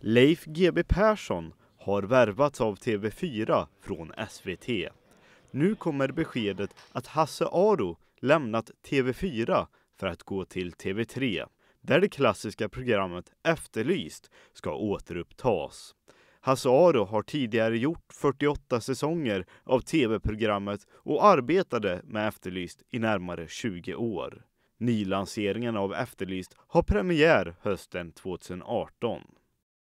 Leif GB Persson har värvats av TV4 från SVT. Nu kommer beskedet att Hasse Aro lämnat TV4 för att gå till TV3 där det klassiska programmet Efterlyst ska återupptas. Hasse Aro har tidigare gjort 48 säsonger av tv-programmet och arbetade med Efterlyst i närmare 20 år. Nylanseringen av Efterlyst har premiär hösten 2018.